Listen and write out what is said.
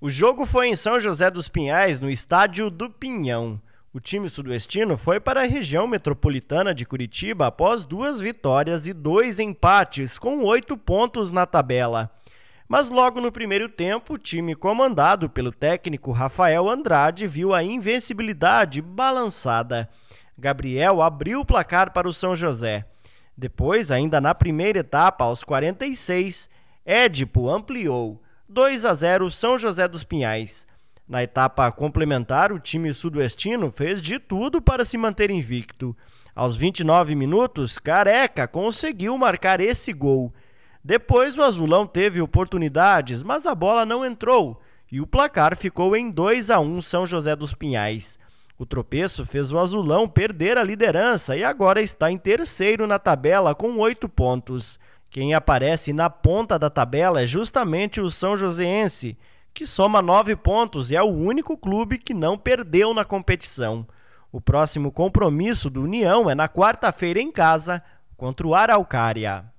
O jogo foi em São José dos Pinhais, no estádio do Pinhão. O time sudoestino foi para a região metropolitana de Curitiba após duas vitórias e dois empates, com oito pontos na tabela. Mas logo no primeiro tempo, o time comandado pelo técnico Rafael Andrade viu a invencibilidade balançada. Gabriel abriu o placar para o São José. Depois, ainda na primeira etapa, aos 46, Édipo ampliou. 2 a 0 São José dos Pinhais. Na etapa complementar, o time sudoestino fez de tudo para se manter invicto. Aos 29 minutos, Careca conseguiu marcar esse gol. Depois, o Azulão teve oportunidades, mas a bola não entrou e o placar ficou em 2 a 1 São José dos Pinhais. O tropeço fez o Azulão perder a liderança e agora está em terceiro na tabela com oito pontos. Quem aparece na ponta da tabela é justamente o São Joséense, que soma nove pontos e é o único clube que não perdeu na competição. O próximo compromisso do União é na quarta-feira em casa contra o Araucária.